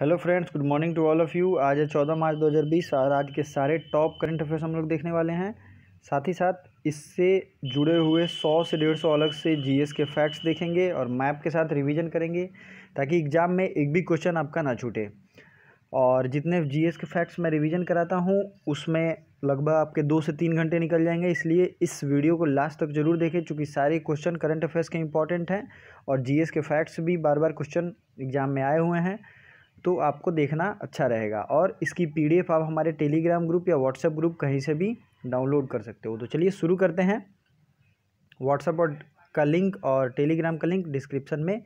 hello friends good morning to all of you आज है चौदह मार्च 2020 और आज के सारे टॉप करंट अफेयर्स हम लोग देखने वाले हैं साथ ही साथ इससे जुड़े हुए 100 से डेढ़ सौ अलग से जीएस के फैक्ट्स देखेंगे और मैप के साथ रिवीजन करेंगे ताकि एग्ज़ाम में एक भी क्वेश्चन आपका ना छूटे और जितने जी के फैक्ट्स मैं रिविज़न कराता हूँ उसमें लगभग आपके दो से तीन घंटे निकल जाएंगे इसलिए इस वीडियो को लास्ट तक जरूर देखें चूँकि सारे क्वेश्चन करंट अफेयर्स के इंपॉर्टेंट हैं और जी के फैक्ट्स भी बार बार क्वेश्चन एग्ज़ाम में आए हुए हैं तो आपको देखना अच्छा रहेगा और इसकी पी आप हमारे टेलीग्राम ग्रुप या व्हाट्सएप ग्रुप कहीं से भी डाउनलोड कर सकते हो तो चलिए शुरू करते हैं व्हाट्सएप और का लिंक और टेलीग्राम का लिंक डिस्क्रिप्शन में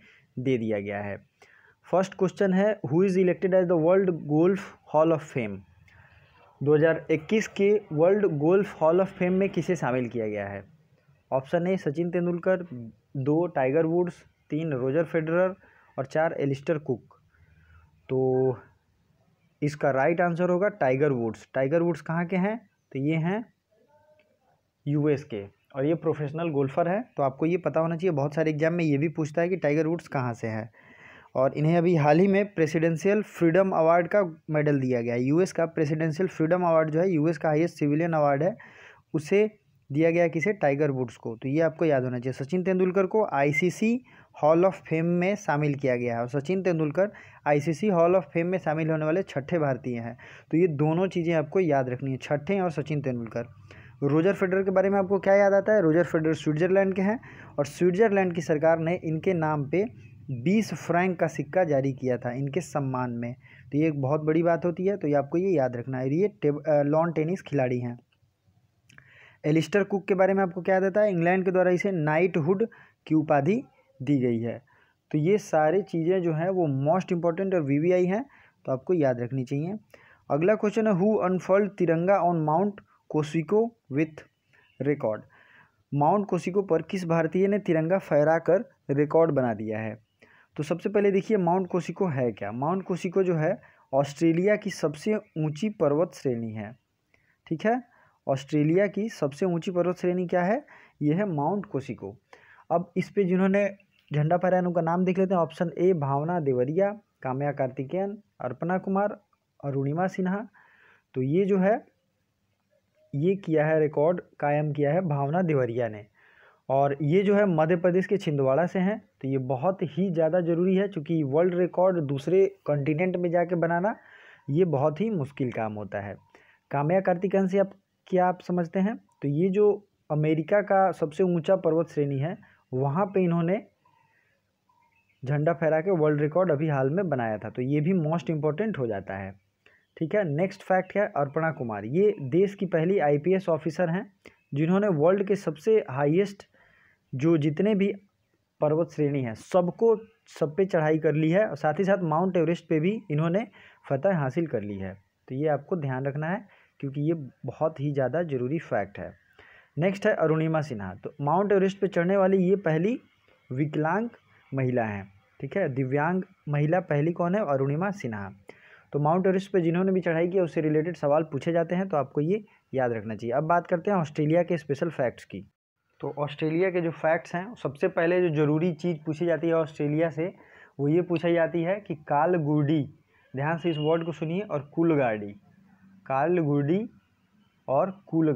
दे दिया गया है फर्स्ट क्वेश्चन है who is elected as the world golf hall of fame 2021 के world golf hall of fame में किसे शामिल किया गया है ऑप्शन ए सचिन तेंदुलकर दो टाइगर वुड्स तीन रोजर फेडरर और चार एलिस्टर कुक तो इसका राइट आंसर होगा टाइगर वुड्स टाइगर वुड्स कहाँ के हैं तो ये हैं यूएस के और ये प्रोफेशनल गोल्फर है तो आपको ये पता होना चाहिए बहुत सारे एग्जाम में ये भी पूछता है कि टाइगर वुड्स कहाँ से है और इन्हें अभी हाल ही में प्रेसिडेंशियल फ्रीडम अवार्ड का मेडल दिया गया है यूएस का प्रेसिडेंशियल फ्रीडम अवार्ड जो है यूएस का हाईएस्ट सिविलियन अवार्ड है उसे दिया गया किसे टाइगर वुड्स को तो ये आपको याद होना चाहिए सचिन तेंदुलकर को आईसीसी हॉल ऑफ फेम में शामिल किया गया है और Sachin Tendulkar ICC hall of fame में शामिल होने वाले छठे भारतीय हैं तो ये दोनों चीज़ें आपको याद रखनी है छठे और सचिन तेंदुलकर रोजर फेडर के बारे में आपको क्या याद आता है रोजर फेडर स्विट्ज़रलैंड के हैं और स्विट्ज़रलैंड की सरकार ने इनके नाम पर बीस फ्रैंक का सिक्का जारी किया था इनके सम्मान में तो ये एक बहुत बड़ी बात होती है तो ये आपको ये याद रखना है ये लॉन टेनिस खिलाड़ी हैं एलिस्टर कुक के बारे में आपको क्या याद आता है इंग्लैंड के द्वारा इसे नाइटहुड की उपाधि दी गई है तो ये सारी चीज़ें जो हैं वो मोस्ट इंपॉर्टेंट और वी हैं तो आपको याद रखनी चाहिए अगला क्वेश्चन है who unfold tiranga on mount Kosciuszko with record mount Kosciuszko पर किस भारतीय ने तिरंगा फहरा कर रिकॉर्ड बना दिया है तो सबसे पहले देखिए माउंट कोसिको है क्या माउंट कोसिको जो है ऑस्ट्रेलिया की सबसे ऊंची पर्वत श्रेणी है ठीक है ऑस्ट्रेलिया की सबसे ऊंची पर्वत श्रेणी क्या है यह है माउंट कोसिको अब इस पे जिन्होंने झंडा फहराने उनका नाम देख लेते हैं ऑप्शन ए भावना देवरिया काम्या कार्तिकेयन अर्पणा कुमार अरुणिमा सिन्हा तो ये जो है ये किया है रिकॉर्ड कायम किया है भावना देवरिया ने और ये जो है मध्य प्रदेश के छिंदवाड़ा से हैं तो ये बहुत ही ज़्यादा ज़रूरी है क्योंकि वर्ल्ड रिकॉर्ड दूसरे कॉन्टिनेंट में जाके बनाना ये बहुत ही मुश्किल काम होता है काम्या कार्तिकेयन से आप क्या आप समझते हैं तो ये जो अमेरिका का सबसे ऊंचा पर्वत श्रेणी है वहाँ पे इन्होंने झंडा फहरा के वर्ल्ड रिकॉर्ड अभी हाल में बनाया था तो ये भी मोस्ट इम्पॉर्टेंट हो जाता है ठीक है नेक्स्ट फैक्ट है अर्पणा कुमार ये देश की पहली आईपीएस ऑफिसर हैं जिन्होंने वर्ल्ड के सबसे हाईएस्ट जो जितने भी पर्वत श्रेणी है सबको सब पे चढ़ाई कर ली है और साथ ही साथ माउंट एवरेस्ट पे भी इन्होंने फतह हासिल कर ली है तो ये आपको ध्यान रखना है क्योंकि ये बहुत ही ज़्यादा ज़रूरी फैक्ट है नेक्स्ट है अरुणिमा सिन्हा तो माउंट एवरेस्ट पे चढ़ने वाली ये पहली विकलांग महिला हैं ठीक है दिव्यांग महिला पहली कौन है अरुणिमा सिन्हा तो माउंट एवरेस्ट पर जिन्होंने भी चढ़ाई की उससे रिलेटेड सवाल पूछे जाते हैं तो आपको ये याद रखना चाहिए अब बात करते हैं ऑस्ट्रेलिया के स्पेशल फैक्ट्स की तो ऑस्ट्रेलिया के जो फैक्ट्स हैं सबसे पहले जो ज़रूरी चीज़ पूछी जाती है ऑस्ट्रेलिया से वो ये पूछी जाती है कि गुडी ध्यान से इस वर्ड को सुनिए और काल गुडी और कुल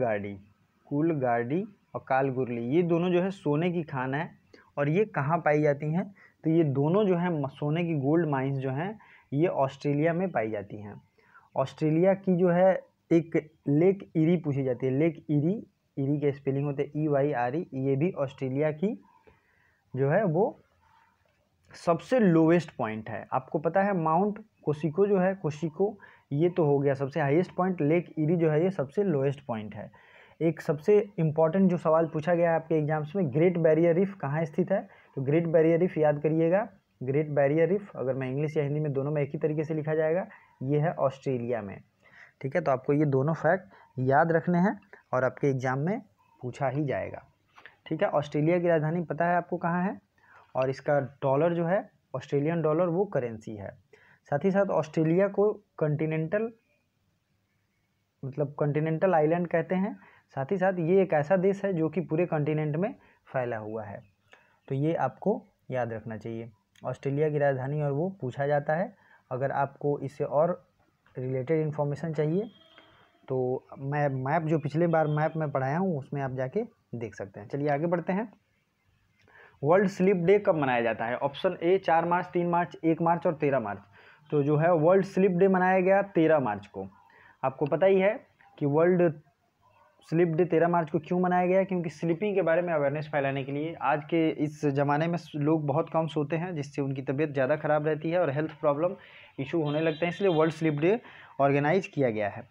गाड़ी और गुरली ये दोनों जो है सोने की खान है और ये कहाँ पाई जाती हैं तो ये दोनों जो हैं सोने की गोल्ड माइंस जो हैं ये ऑस्ट्रेलिया में पाई जाती हैं ऑस्ट्रेलिया की जो है एक लेक इरी पूछी जाती है लेक इरी इरी के स्पेलिंग होते ई वाई आर ई ये भी ऑस्ट्रेलिया की जो है वो सबसे लोवेस्ट पॉइंट है आपको पता है माउंट कोशिको जो है कोशिको ये तो हो गया सबसे हाईएस्ट पॉइंट लेक इरी जो है ये सबसे लोएस्ट पॉइंट है एक सबसे इम्पॉर्टेंट जो सवाल पूछा गया है आपके एग्जाम्स में ग्रेट बैरियर रिफ कहाँ स्थित है तो ग्रेट बैरियर रिफ याद करिएगा ग्रेट बैरियर रिफ़ अगर मैं इंग्लिश या हिंदी में दोनों में एक ही तरीके से लिखा जाएगा ये है ऑस्ट्रेलिया में ठीक है तो आपको ये दोनों फैक्ट याद रखने हैं और आपके एग्ज़ाम में पूछा ही जाएगा ठीक है ऑस्ट्रेलिया की राजधानी पता है आपको कहाँ है और इसका डॉलर जो है ऑस्ट्रेलियन डॉलर वो करेंसी है साथ ही साथ ऑस्ट्रेलिया को कंटिनेंटल मतलब कंटिनेंटल आइलैंड कहते हैं साथ ही साथ ये एक ऐसा देश है जो कि पूरे कॉन्टिनेंट में फैला हुआ है तो ये आपको याद रखना चाहिए ऑस्ट्रेलिया की राजधानी और वो पूछा जाता है अगर आपको इससे और रिलेटेड इन्फॉर्मेशन चाहिए तो मैं मैप जो पिछले बार मैप में पढ़ाया हूँ उसमें आप जाके देख सकते हैं चलिए आगे बढ़ते हैं वर्ल्ड स्लिप डे कब मनाया जाता है ऑप्शन ए चार मार्च तीन मार्च एक मार्च और तेरह मार्च तो जो है वर्ल्ड स्लिप डे मनाया गया तेरह मार्च को आपको पता ही है कि वर्ल्ड स्लिप डे तेरह मार्च को क्यों मनाया गया क्योंकि स्लिपिंग के बारे में अवेयरनेस फैलाने के लिए आज के इस ज़माने में लोग बहुत कम सोते हैं जिससे उनकी तबीयत ज़्यादा ख़राब रहती है और हेल्थ प्रॉब्लम इशू होने लगते हैं इसलिए वर्ल्ड स्लिप डे ऑर्गेनाइज किया गया है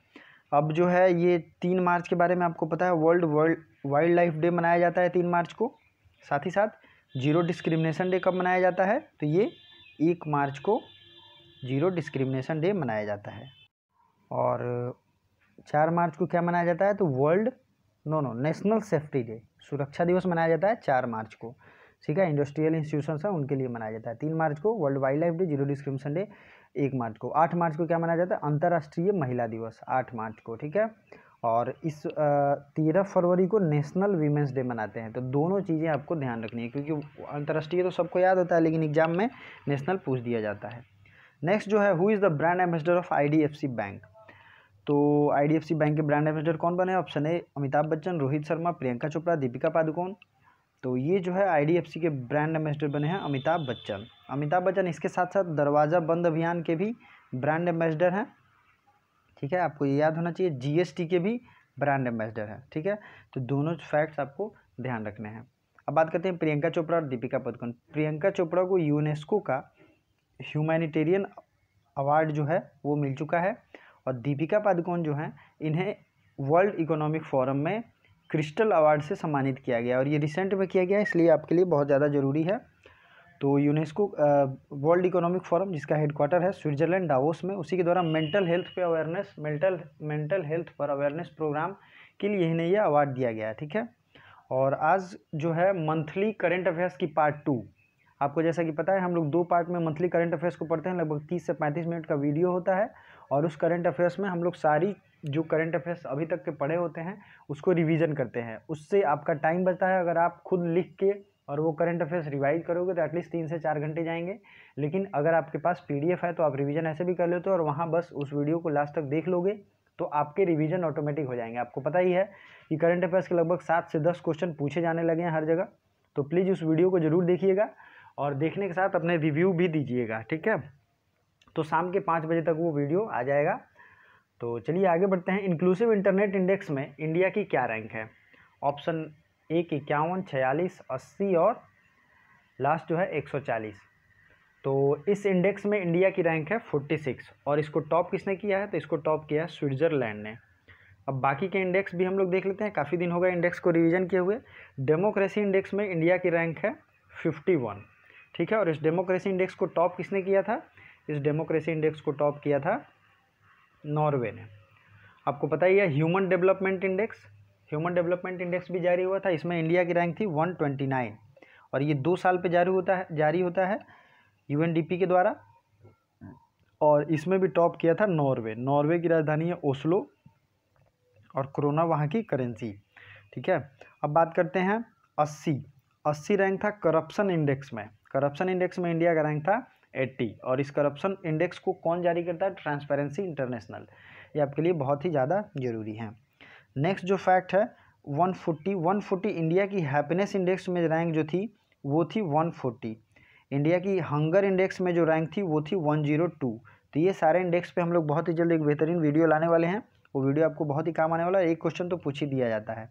अब जो है ये तीन मार्च के बारे में आपको पता है world world wildlife day मनाया जाता है तीन मार्च को साथ ही साथ जीरो डिस्क्रिमिनेशन डे कब मनाया जाता है तो ये एक मार्च को जीरो डिस्क्रिमिनेशन डे मनाया जाता है और चार मार्च को क्या मनाया जाता है तो world no no national safety day सुरक्षा दिवस मनाया जाता है चार मार्च को ठीक है इंडस्ट्रियल इंस्टीट्यूशन है उनके लिए मनाया जाता है तीन मार्च को world wildlife day zero description day एक मार्च को आठ मार्च को क्या मनाया जाता है अंतर्राष्ट्रीय महिला दिवस आठ मार्च को ठीक है और इस तेरह फरवरी को नेशनल वीमेंस डे मनाते हैं तो दोनों चीज़ें आपको ध्यान रखनी है क्योंकि अंतर्राष्ट्रीय तो सबको याद होता है लेकिन एग्जाम में नेशनल पूछ दिया जाता है नेक्स्ट जो है who is the brand ambassador of I bank तो आईडीएफसी बैंक के ब्रांड एम्बेसडर कौन बने ऑप्शन ए अमिताभ बच्चन रोहित शर्मा प्रियंका चोपड़ा दीपिका पादुकोण तो ये जो है आईडीएफसी के ब्रांड एम्बेसडर बने हैं अमिताभ बच्चन अमिताभ बच्चन इसके साथ साथ दरवाज़ा बंद अभियान के भी ब्रांड एम्बेसडर हैं ठीक है आपको ये याद होना चाहिए जी के भी ब्रांड एम्बेसडर हैं ठीक है तो दोनों फैक्ट्स आपको ध्यान रखने हैं अब बात करते हैं प्रियंका चोपड़ा और दीपिका पदकोन प्रियंका चोपड़ा को यूनेस्को का ह्यूमैनिटेरियन अवार्ड जो है वो मिल चुका है और दीपिका पादुकोण जो हैं इन्हें वर्ल्ड इकोनॉमिक फोरम में क्रिस्टल अवार्ड से सम्मानित किया गया और ये रिसेंट में किया गया इसलिए आपके लिए बहुत ज़्यादा ज़रूरी है तो यूनेस्को वर्ल्ड इकोनॉमिक फोरम जिसका हेडक्वार्टर है स्विट्जरलैंड डावोस में उसी के द्वारा मेंटल हेल्थ पे अवेयरनेस मेंटल मेंटल हेल्थ पर अवेयरनेस प्रोग्राम के लिए इन्हें यह अवार्ड दिया गया ठीक है और आज जो है मंथली करेंट अफेयर्स की पार्ट टू आपको जैसा कि पता है हम लोग दो पार्ट में मंथली करंट अफेयर्स को पढ़ते हैं लगभग तीस से पैंतीस मिनट का वीडियो होता है और उस करंट अफेयर्स में हम लोग सारी जो करंट अफेयर्स अभी तक के पढ़े होते हैं उसको रिवीजन करते हैं उससे आपका टाइम बचता है अगर आप खुद लिख के और वो करंट अफेयर्स रिवाइज करोगे तो एटलीस्ट तीन से चार घंटे जाएंगे लेकिन अगर आपके पास पीडीएफ है तो आप रिवीजन ऐसे भी कर लेते हो और वहाँ बस उस वीडियो को लास्ट तक देख लोगे तो आपके रिविज़न ऑटोमेटिक हो जाएंगे आपको पता ही है कि करंट अफेयर्स के लगभग सात से दस क्वेश्चन पूछे जाने लगे हैं हर जगह तो प्लीज़ उस वीडियो को ज़रूर देखिएगा और देखने के साथ अपने रिव्यू भी दीजिएगा ठीक है तो शाम के पाँच बजे तक वो वीडियो आ जाएगा तो चलिए आगे बढ़ते हैं इंक्लूसिव इंटरनेट इंडेक्स में इंडिया की क्या रैंक है ऑप्शन एक इक्यावन छियालीस अस्सी और लास्ट जो है चालीस तो इस इंडेक्स में इंडिया की रैंक है 46 और इसको टॉप किसने किया है तो इसको टॉप किया है स्विट्ज़रलैंड ने अब बाकी के इंडेक्स भी हम लोग देख लेते हैं काफ़ी दिन हो गए इंडेक्स को रिवीजन किए हुए डेमोक्रेसी इंडेक्स में इंडिया की रैंक है 51 ठीक है और इस डेमोक्रेसी इंडेक्स को टॉप किसने किया था इस डेमोक्रेसी इंडेक्स को टॉप किया था नॉर्वे ने आपको पता ही है human development index human development index भी जारी हुआ था इसमें इंडिया की रैंक थी 129 और ये दो साल पे जारी होता है जारी होता है यूएनडीपी के द्वारा और इसमें भी टॉप किया था नॉर्वे नॉर्वे की राजधानी है ओस्लो और कोरोना वहाँ की करेंसी ठीक है अब बात करते हैं अस्सी अस्सी रैंक था करप्शन इंडेक्स में करप्शन इंडेक्स में इंडिया का रैंक था एट्टी और इस करप्शन इंडेक्स को कौन जारी करता है ट्रांसपेरेंसी इंटरनेशनल ये आपके लिए बहुत ही ज़्यादा जरूरी है नेक्स्ट जो फैक्ट है one forty one forty India की हैप्पीनेस इंडेक्स में रैंक जो थी वो थी वन फोर्टी इंडिया की हंगर इंडेक्स में जो रैंक थी वो थी वन जीरो टू तो ये सारे इंडेक्स पे हम लोग बहुत ही जल्द एक बेहतरीन वीडियो लाने वाले हैं वो वीडियो आपको बहुत ही काम आने वाला है एक क्वेश्चन तो पूछ ही दिया जाता है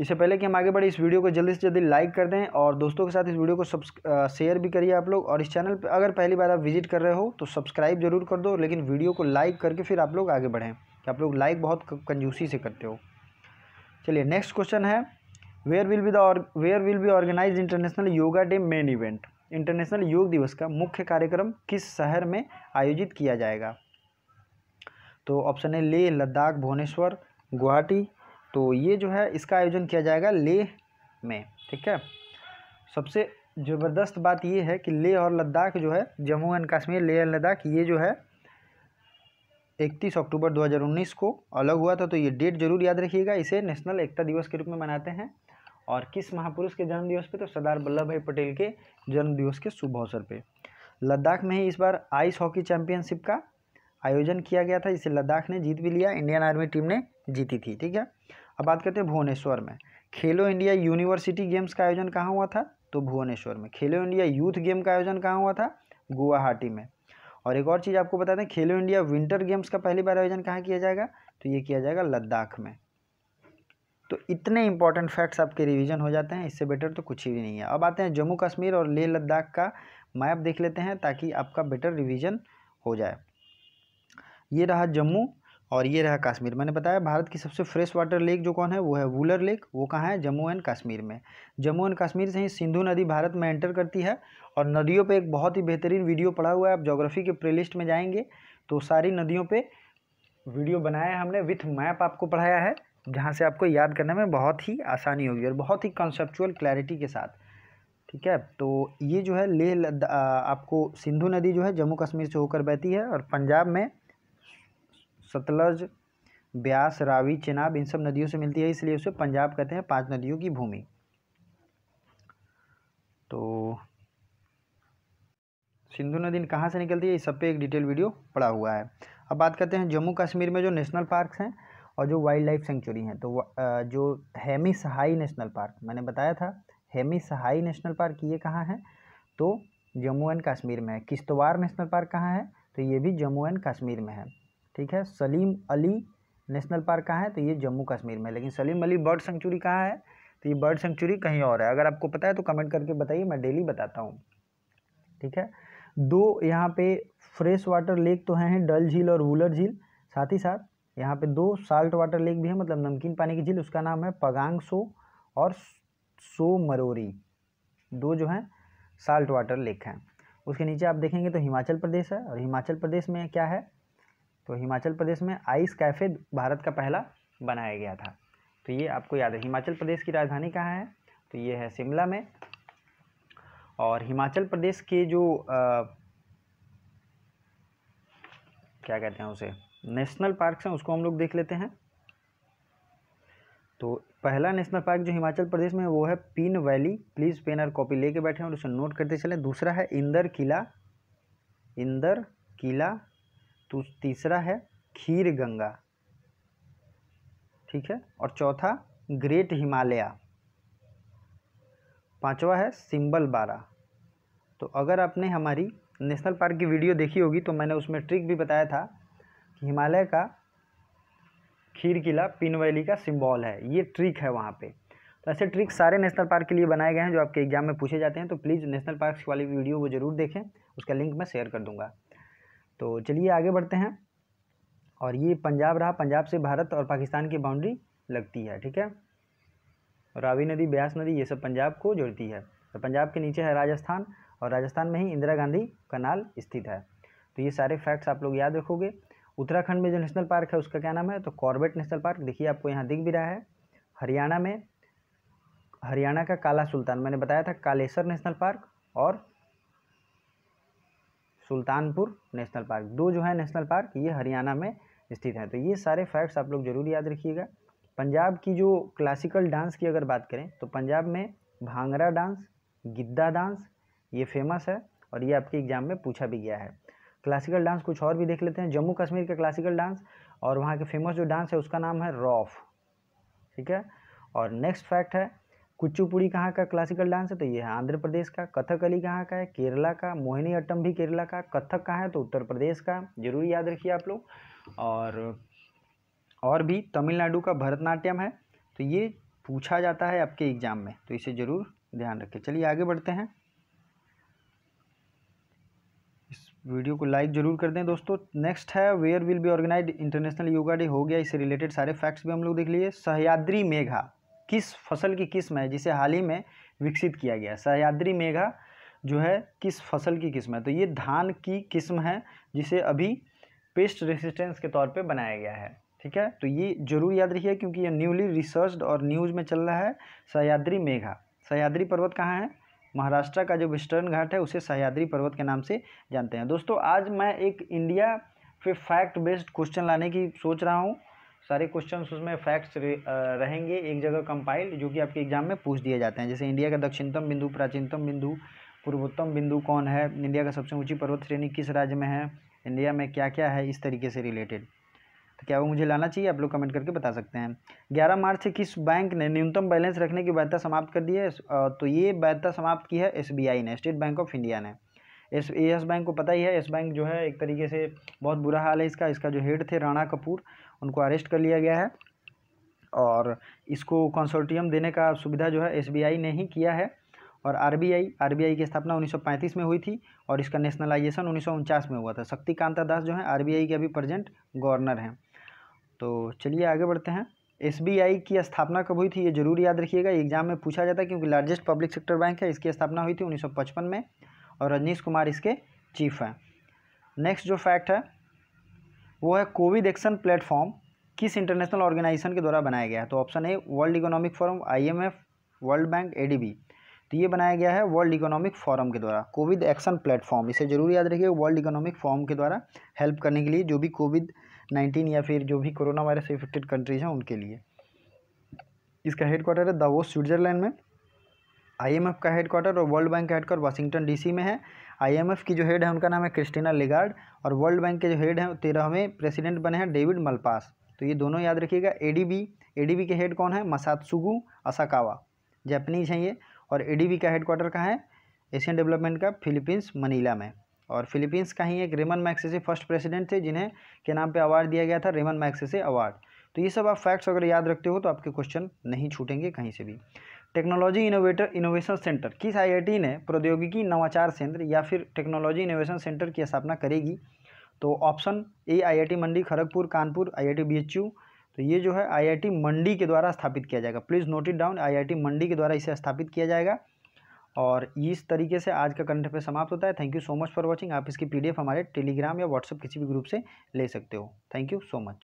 इससे पहले कि हम आगे बढ़े इस वीडियो को जल्दी से जल्दी लाइक कर दें और दोस्तों के साथ इस वीडियो को सब्स शेयर भी करिए आप लोग और इस चैनल पर अगर पहली बार आप विजिट कर रहे हो तो सब्सक्राइब जरूर कर दो लेकिन वीडियो को लाइक करके फिर आप लोग आगे बढ़ें कि आप लोग लाइक बहुत कंजूसी से करते हो चलिए नेक्स्ट क्वेश्चन है where will be the where will be organise international yoga day main event international योग दिवस का मुख्य कार्यक्रम किस शहर में आयोजित किया जाएगा तो ऑप्शन है लेह लद्दाख भुवनेश्वर गुवाहाटी तो ये जो है इसका आयोजन किया जाएगा लेह में ठीक है सबसे ज़बरदस्त बात यह है कि लेह और लद्दाख जो है जम्मू एंड कश्मीर लेह एंड लद्दाख ये जो है इकतीस अक्टूबर 2019 को अलग हुआ था तो ये डेट जरूर याद रखिएगा इसे नेशनल एकता दिवस के रूप में मनाते हैं और किस महापुरुष के जन्म दिवस पे तो सरदार वल्लभ भाई पटेल के जन्म दिवस के शुभ अवसर पे लद्दाख में ही इस बार आइस हॉकी चैंपियनशिप का आयोजन किया गया था इसे लद्दाख ने जीत भी लिया इंडियन आर्मी टीम ने जीती थी ठीक है अब बात करते हैं भुवनेश्वर में खेलो इंडिया यूनिवर्सिटी गेम्स का आयोजन कहाँ हुआ था तो भुवनेश्वर में खेलो इंडिया यूथ गेम का आयोजन कहाँ हुआ था गुवाहाटी में और एक और चीज़ आपको बता दें खेलो इंडिया विंटर गेम्स का पहली बार आयोजन कहाँ किया जाएगा तो ये किया जाएगा लद्दाख में तो इतने इंपॉर्टेंट फैक्ट्स आपके रिवीजन हो जाते हैं इससे बेटर तो कुछ ही भी नहीं है अब आते हैं जम्मू कश्मीर और लेह लद्दाख का मैप देख लेते हैं ताकि आपका बेटर रिवीजन हो जाए ये रहा जम्मू और ये रहा कश्मीर मैंने बताया भारत की सबसे फ्रेश वाटर लेक जो कौन है वो है वूलर लेक वो कहाँ है जम्मू एंड कश्मीर में जम्मू एंड कश्मीर से ही सिंधु नदी भारत में एंटर करती है और नदियों पे एक बहुत ही बेहतरीन वीडियो पड़ा हुआ है आप जोग्राफी के प्लेलिस्ट में जाएंगे तो सारी नदियों पर वीडियो बनाया हमने विथ मैप आपको पढ़ाया है जहाँ से आपको याद करने में बहुत ही आसानी होगी और बहुत ही कॉन्सेप्चुअल क्लैरिटी के साथ ठीक है तो ये जो है लेह आपको सिंधु नदी जो है जम्मू कश्मीर से होकर बहती है और पंजाब में सतलज ब्यास रावी चेनाब इन सब नदियों से मिलती है इसलिए उसे पंजाब कहते हैं पांच नदियों की भूमि तो सिंधु नदी कहाँ से निकलती है इस सब पे एक डिटेल वीडियो पड़ा हुआ है अब बात करते हैं जम्मू कश्मीर में जो नेशनल पार्क्स हैं और जो वाइल्ड लाइफ सेंचुरी हैं तो जो हेमी सहाई नेशनल पार्क मैंने बताया था हेमी सहाई नेशनल पार्क ये कहाँ है तो जम्मू एंड कश्मीर में है किश्तवाड़ नेशनल पार्क कहाँ है तो ये भी जम्मू एंड कश्मीर में है ठीक है सलीम अली नेशनल पार्क कहाँ है तो ये जम्मू कश्मीर में लेकिन सलीम अली बर्ड सेंचुरी कहाँ है तो ये बर्ड सेंचुरी कहीं और है अगर आपको पता है तो कमेंट करके बताइए मैं डेली बताता हूँ ठीक है दो यहाँ पे फ्रेश वाटर लेक तो हैं डल झील और वूलर झील साथ ही साथ यहाँ पे दो साल्ट वाटर लेक भी है मतलब नमकीन पानी की झील उसका नाम है पगांग सो और सो मरोरी दो जो हैं साल्ट वाटर लेक हैं उसके नीचे आप देखेंगे तो हिमाचल प्रदेश है और हिमाचल प्रदेश में क्या है तो हिमाचल प्रदेश में आइस कैफ़े भारत का पहला बनाया गया था तो ये आपको याद है हिमाचल प्रदेश की राजधानी कहाँ है तो ये है शिमला में और हिमाचल प्रदेश के जो आ, क्या कहते हैं उसे नेशनल पार्क हैं उसको हम लोग देख लेते हैं तो पहला नेशनल पार्क जो हिमाचल प्रदेश में है वो है पिन वैली प्लीज़ पेन और कॉपी लेके बैठे हैं और उसे नोट करते चलें दूसरा है इंदर किला इंदर किला तो तीसरा है खीर गंगा ठीक है और चौथा ग्रेट हिमालय पांचवा है सिंबल बारा तो अगर आपने हमारी नेशनल पार्क की वीडियो देखी होगी तो मैंने उसमें ट्रिक भी बताया था कि हिमालय का खीर किला पिन वैली का सिंबल है ये ट्रिक है वहाँ पे तो ऐसे ट्रिक सारे नेशनल पार्क के लिए बनाए गए हैं जो आपके एग्जाम में पूछे जाते हैं तो प्लीज़ नेशनल पार्क वाली वीडियो को जरूर देखें उसका लिंक मैं शेयर कर दूँगा तो चलिए आगे बढ़ते हैं और ये पंजाब रहा पंजाब से भारत और पाकिस्तान की बाउंड्री लगती है ठीक है रावी नदी ब्यास नदी ये सब पंजाब को जोड़ती है तो पंजाब के नीचे है राजस्थान और राजस्थान में ही इंदिरा गांधी कनाल स्थित है तो ये सारे फैक्ट्स आप लोग याद रखोगे उत्तराखंड में जो नेशनल पार्क है उसका क्या नाम है तो कॉर्बेट नेशनल पार्क देखिए आपको यहाँ दिख भी रहा है हरियाणा में हरियाणा का काला सुल्तान मैंने बताया था कालेसर नेशनल पार्क और सुल्तानपुर नेशनल पार्क दो जो है नेशनल पार्क ये हरियाणा में स्थित है तो ये सारे फैक्ट्स आप लोग जरूर याद रखिएगा पंजाब की जो क्लासिकल डांस की अगर बात करें तो पंजाब में भांगरा डांस गिद्दा डांस ये फेमस है और ये आपके एग्जाम में पूछा भी गया है क्लासिकल डांस कुछ और भी देख लेते हैं जम्मू कश्मीर का क्लासिकल डांस और वहाँ के फेमस जो डांस है उसका नाम है रॉफ ठीक है और नेक्स्ट फैक्ट है कुचुपुड़ी कहाँ का क्लासिकल डांस है तो ये है आंध्र प्रदेश का कथकली कहाँ का है केरला का मोहिनी अट्टम भी केरला का कथक कहाँ है तो उत्तर प्रदेश का जरूर याद रखिए आप लोग और और भी तमिलनाडु का भरतनाट्यम है तो ये पूछा जाता है आपके एग्ज़ाम में तो इसे ज़रूर ध्यान रखें चलिए आगे बढ़ते हैं इस वीडियो को लाइक ज़रूर कर दें दोस्तों नेक्स्ट है where will be organise international yoga day हो गया इससे रिलेटेड सारे फैक्ट्स भी हम लोग देख लिए सहयाद्री मेघा किस फसल की किस्म है जिसे हाल ही में विकसित किया गया सह्याद्री मेघा जो है किस फसल की किस्म है तो ये धान की किस्म है जिसे अभी पेस्ट रेसिस्टेंस के तौर पे बनाया गया है ठीक है तो ये जरूर याद रखिए क्योंकि ये न्यूली रिसर्च्ड और न्यूज़ में चल रहा है सह्याद्री मेघा सह्याद्री पर्वत कहाँ है महाराष्ट्र का जो वेस्टर्न घाट है उसे सह्याद्री पर्वत के नाम से जानते हैं दोस्तों आज मैं एक इंडिया पे फैक्ट बेस्ड क्वेश्चन लाने की सोच रहा हूँ सारे क्वेश्चन उसमें फैक्ट्स रहेंगे एक जगह कंपाइल जो कि आपके एग्जाम में पूछ दिए जाते हैं जैसे इंडिया का दक्षिणतम बिंदु प्राचीनतम बिंदु पूर्वोत्तम बिंदु कौन है इंडिया का सबसे ऊंची पर्वत श्रेणी किस राज्य में है इंडिया में क्या क्या है इस तरीके से रिलेटेड तो क्या वो मुझे लाना चाहिए आप लोग कमेंट करके बता सकते हैं ग्यारह मार्च से किस बैंक ने न्यूनतम बैलेंस रखने की बाध्यता समाप्त कर दी है तो ये बाध्यता समाप्त की है एस ने स्टेट बैंक ऑफ इंडिया ने एस एस बैंक को पता ही है एस बैंक जो है एक तरीके से बहुत बुरा हाल है इसका इसका जो हेड थे राणा कपूर उनको अरेस्ट कर लिया गया है और इसको कंसोर्टियम देने का सुविधा जो है एसबीआई ने ही किया है और आरबीआई आरबीआई की स्थापना 1935 में हुई थी और इसका नेशनलाइजेशन उन्नीस में हुआ था शक्तिकांता दास जो है आर के अभी प्रजेंट गवर्नर हैं तो चलिए आगे बढ़ते हैं एस की स्थापना कब हुई थी ये जरूर याद रखिएगा एग्जाम में पूछा जाता है क्योंकि लार्जेस्ट पब्लिक सेक्टर बैंक है इसकी स्थापना हुई थी 1955 में और रजनीश कुमार इसके चीफ हैं नेक्स्ट जो फैक्ट है वो है कोविड एक्शन प्लेटफॉर्म किस इंटरनेशनल ऑर्गेनाइजेशन के द्वारा बनाया गया है तो option A world economic forum IMF world bank ADB तो ये बनाया गया है वर्ल्ड इकोनॉमिक फोरम के द्वारा कोविड एक्शन प्लेटफॉर्म इसे जरूर याद रखिए वर्ल्ड इकोनॉमिक फोरम के द्वारा हेल्प करने के लिए जो भी कोविड नाइन्टीन या फिर जो भी कोरोना वायरस इफेक्टेड कंट्रीज हैं उनके लिए इसका हेडक्वार्टर है दावोस स्विट्जरलैंड में आईएमएफ का हेडक्वार्टर और वर्ल्ड बैंक का हेडक्वार्टर वाशिंगटन डीसी में है आईएमएफ की जो हेड है उनका नाम है क्रिस्टीना लिगार्ड और वर्ल्ड बैंक के जो हेड हैं तेरहवें प्रेसिडेंट बने हैं डेविड मलपास तो ये दोनों याद रखिएगा एडीबी एडीबी के हेड कौन है मसातसुगु असाकावा जैपनीज हैं ये और ए का हेड क्वार्टर कहाँ है एशियन डेवलपमेंट का फिलीपींस मनीला में और फिलीपींस का ही एक रेमन मैक्सेसे फर्स्ट प्रेसिडेंट थे जिन्हें के नाम पे अवार्ड दिया गया था रेमन मैक्सेसे अवार्ड तो ये सब आप फैक्ट्स अगर याद रखते हो तो आपके क्वेश्चन नहीं छूटेंगे कहीं से भी टेक्नोलॉजी इनोवेटर इनोवेशन सेंटर किस आईआईटी ने प्रौद्योगिकी नवाचार सेंटर या फिर टेक्नोलॉजी इनोवेशन सेंटर की स्थापना करेगी तो option A IIT Mandi Kharagpur Kanpur IIT BHU तो ये जो है आईआईटी मंडी के द्वारा स्थापित किया जाएगा please note it down IIT Mandi के द्वारा इसे स्थापित किया जाएगा और इस तरीके से आज का कंटेंट पे समाप्त होता है thank you so much for watching आप इसकी पीडीएफ हमारे टेलीग्राम या व्हाट्सएप किसी भी ग्रुप से ले सकते हो थैंक यू सो मच